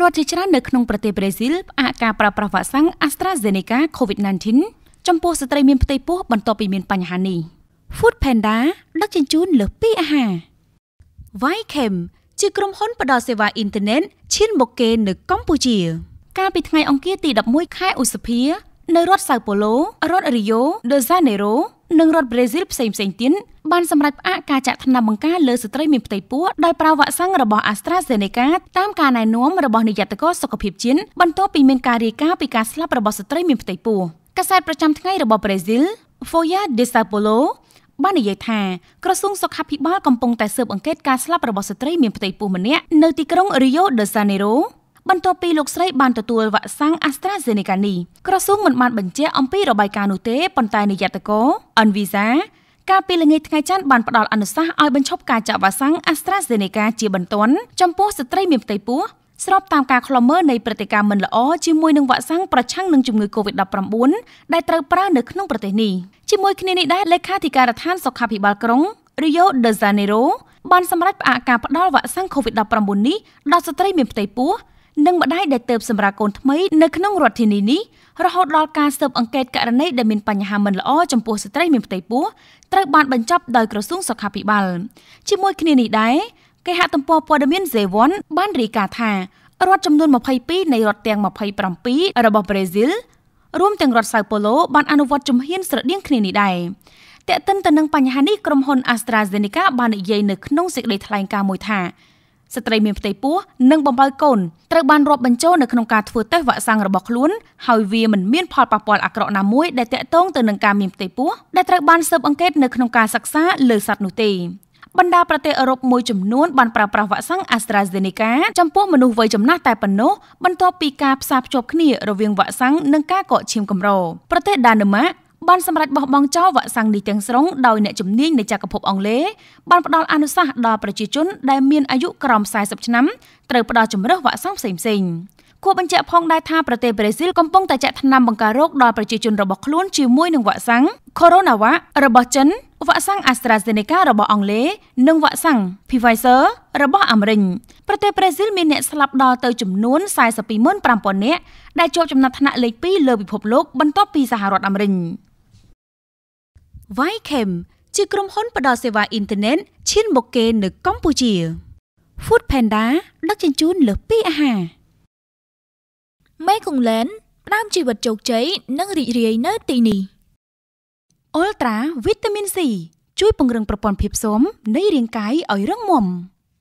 រដ្ឋជាច្រើននៅក្នុងប្រទេសប្រេស៊ីលផ្អាកការប្រើប្រាស់វ៉ាក់សាំង AstraZeneca COVID-19 ចំពោះស្ត្រីមានផ្ទៃពោះបន្ទាប់ពីមានបញ្ហានេះ Food Panda ដឹកជញ្ជូនលើសពីអាហារ Vychem ជាក្រុមហ៊ុនផ្ដល់សេវាអ៊ីនធឺណិតឈានមុខគេនៅកម្ពុជាកាលពីថ្ងៃអង្គារទី11ខែឧសភានៅរដ្ឋសាវប៉ូឡូរដ្ឋរីយ៉ូដេសាណេរ៉ូនិងរដ្ឋប្រេស៊ីលផ្សេងផ្សេងទៀតបានសម្រេចផ្អាកការចាក់ថ្នាំបង្ការលើស្ត្រីមានផ្ទៃពោះដោយប្រើវ៉ាក់សាំងរបស់ AstraZeneca តាមការណែនាំរបស់នាយកតកសុខភាពជាតិបន្ទាប់ពីមានការរាយការណ៍ពីការស្លាប់របស់ស្ត្រីមានផ្ទៃពោះកាសែតប្រចាំថ្ងៃរបស់ប្រេស៊ីល Folha de São Paulo បាននិយាយថាក្រសួងសុខាភិបាលកំពុងតែស៊ើបអង្កេតការស្លាប់របស់ស្ត្រីមានផ្ទៃពោះម្នាក់នៅទីក្រុង Rio de Janeiro បន្ទាប់ពីលោកស្រីបានទទួលវ៉ាក់សាំង AstraZeneca នេះក្រសួងមិនបានបញ្ជាក់អំពីរបាយការណ៍នោះទេប៉ុន្តែនាយកតកោ Anvisa កាលពីល្ងាចថ្ងៃច័ន្ទបានផ្ដល់អនុសាសន៍ឲ្យបញ្ឈប់ការចាក់វ៉ាក់សាំង AstraZeneca ជាបន្ទាន់ចំពោះស្ត្រីមានផ្ទៃពោះស្របតាមការឃ្លាំមើលនៃព្រឹត្តិការណ៍មិនល្អជាមួយនឹងវ៉ាក់សាំងប្រឆាំងនឹងជំងឺ Covid-19 ដែលត្រូវប្រើនៅក្នុងប្រទេសនេះជាមួយគ្នានេះដែរលេខាធិការដ្ឋានសុខាភិបាលក្រុង Rio de Janeiro បានសម្រេចផ្អាកការផ្ដល់វ៉ាក់សាំង Covid-19 នេះដល់ស្ត្រីមានផ្ទៃពោះនិងម្ដាយដែលទៅសម្រាប់កូនថ្មីនៅក្នុងរដ្ឋធានីនេះរហូតដល់ការស៊ើបអង្កេតករណីដែលមានបញ្ហាមិនល្អចំពោះស្ត្រីមានផ្ទៃពោះត្រូវបានបញ្ចប់ដោយក្រសួងសុខាភិបាលជាមួយគ្នានេះដែរគេហទំព័រព័ត៌មាន Z1 បានរាយការណ៍ថារដ្ឋចំនួន22នៃរដ្ឋទាំង27របស់ប្រេស៊ីលរួមទាំងរដ្ឋសាវប៉ូឡូបានអនុវត្តជំហានស្រដៀងគ្នានេះដែរតែកតិនទៅនឹងបញ្ហានេះក្រុមហ៊ុន AstraZeneca បាននិយាយនៅក្នុងសេចក្តីថ្លែងការណ៍មួយថាស្ត្រីមានផ្ទៃពោះនិងបំរើកូនត្រូវបានរាប់បញ្ចូលនៅក្នុងការធ្វើតេស្តវ៉ាក់សាំងរបស់ខ្លួនហើយវាមិនមានផលប៉ះពាល់អាក្រក់ណាមួយដែលតាក់ទងទៅនឹងការមានផ្ទៃពោះដែលត្រូវបានស៊ើបអង្កេតនៅក្នុងការសិក្សាលើសត្វនោះទេបណ្ដាប្រទេសអឺរ៉ុបមួយចំនួនបានប្រើប្រាស់វ៉ាក់សាំង AstraZeneca ចំពោះមនុស្សវ័យចំណាស់តែប៉ុណ្ណោះបន្ទាប់ពីការផ្សារភ្ជាប់គ្នារវាងវ៉ាក់សាំងនិងការកកឈាមកម្រប្រទេសដាណឺម៉ាកបានសម្រេចបោះបង់ចោលវ៉ាក់សាំងនេះទាំងស្រុងដោយអ្នកជំនាញនៃចក្រភពអង់គ្លេសបានផ្ដល់អនុសាសន៍ដល់ប្រជាជនដែលមានអាយុក្រោម40ឆ្នាំត្រូវផ្ដល់ជំរើសវ៉ាក់សាំងផ្សេងៗគួរបញ្ជាក់ផងដែរថាប្រទេសប្រេស៊ីលកំពុងតែចាក់ថ្នាំបង្ការរោគដល់ប្រជាជនរបស់ខ្លួនជាមួយនឹងវ៉ាក់សាំង CoronaVac របស់ចិនវ៉ាក់សាំង AstraZeneca របស់អង់គ្លេសនិងវ៉ាក់សាំង Pfizer របស់អាមេរិកប្រទេសប្រេស៊ីល មានអ្នកស្លាប់ដល់ទៅចំនួន425000នាក់ដែលជាប់ចំណាត់ថ្នាក់លេខ2លើពិភពលោក បន្ទាប់ពីសហរដ្ឋអាមេរិក Vychem ជាក្រុមហ៊ុនផ្តល់សេវាអ៊ីនធឺណិតឈានមកគេនៅកម្ពុជា Food Panda ដឹកជញ្ជូនលើសពីអាហារ Mekong Land ផ្ដើមជីវិតជោគជ័យនិងរីករាយនៅទីនេះ Ultra Vitamin C ជួយពង្រឹងប្រព័ន្ធភាពស៊ាំនៃរាងកាយឲ្យរឹងមាំ